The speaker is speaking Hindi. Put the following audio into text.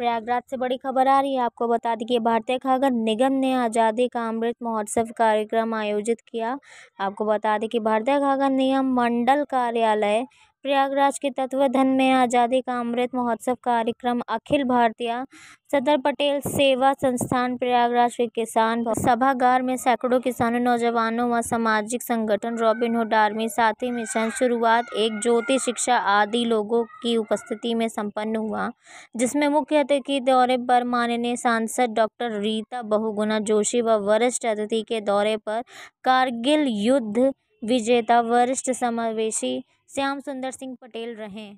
प्रयागराज से बड़ी खबर आ रही है आपको बता दें कि भारतीय खागर निगम ने आज़ादी का अमृत महोत्सव कार्यक्रम आयोजित किया आपको बता दें कि भारतीय खागर निगम मंडल कार्यालय प्रयागराज के तत्वधन में आज़ादी का अमृत महोत्सव कार्यक्रम अखिल भारतीय सदर पटेल सेवा संस्थान प्रयागराज के किसान सभागार में सैकड़ों किसानों नौजवानों व सामाजिक संगठन रॉबिन हुड आर्मी साथी मिशन शुरुआत एक ज्योति शिक्षा आदि लोगों की उपस्थिति में संपन्न हुआ जिसमें मुख्य अतिथि दौरे पर माननीय सांसद डॉक्टर रीता बहुगुना जोशी व वरिष्ठ अतिथि के दौरे पर कारगिल युद्ध विजेता वरिष्ठ समावेशी श्याम सुंदर सिंह पटेल रहे